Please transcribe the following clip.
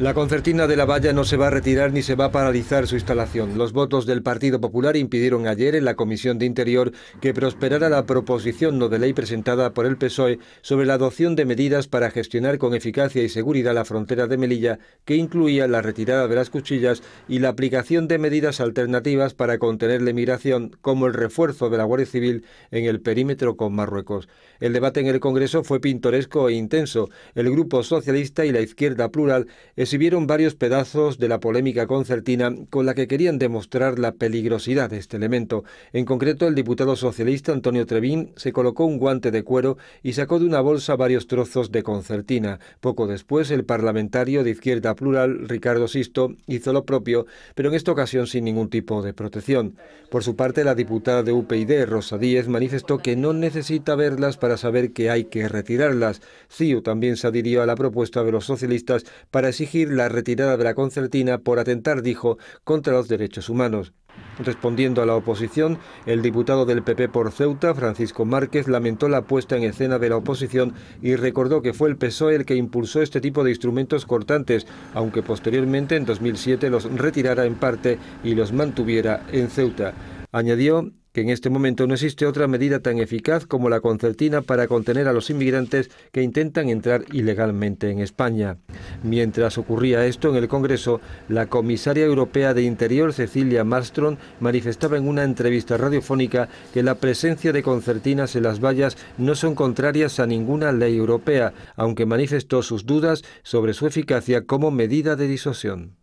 La concertina de la valla no se va a retirar ni se va a paralizar su instalación. Los votos del Partido Popular impidieron ayer en la Comisión de Interior que prosperara la proposición no de ley presentada por el PSOE sobre la adopción de medidas para gestionar con eficacia y seguridad la frontera de Melilla, que incluía la retirada de las cuchillas y la aplicación de medidas alternativas para contener la emigración... como el refuerzo de la Guardia Civil en el perímetro con Marruecos. El debate en el Congreso fue pintoresco e intenso. El Grupo Socialista y la Izquierda Plural recibieron varios pedazos de la polémica concertina con la que querían demostrar la peligrosidad de este elemento. En concreto, el diputado socialista Antonio Trevín se colocó un guante de cuero y sacó de una bolsa varios trozos de concertina. Poco después, el parlamentario de Izquierda Plural, Ricardo Sisto, hizo lo propio, pero en esta ocasión sin ningún tipo de protección. Por su parte, la diputada de UPyD, Rosa Díez, manifestó que no necesita verlas para saber que hay que retirarlas. CIU también se adhirió a la propuesta de los socialistas para exigir la retirada de la concertina por atentar, dijo, contra los derechos humanos. Respondiendo a la oposición, el diputado del PP por Ceuta, Francisco Márquez, lamentó la puesta en escena de la oposición y recordó que fue el PSOE el que impulsó este tipo de instrumentos cortantes, aunque posteriormente en 2007 los retirara en parte y los mantuviera en Ceuta. Añadió, en este momento no existe otra medida tan eficaz como la concertina para contener a los inmigrantes que intentan entrar ilegalmente en España. Mientras ocurría esto en el Congreso, la comisaria europea de Interior, Cecilia Malmström, manifestaba en una entrevista radiofónica que la presencia de concertinas en las vallas no son contrarias a ninguna ley europea, aunque manifestó sus dudas sobre su eficacia como medida de disuasión.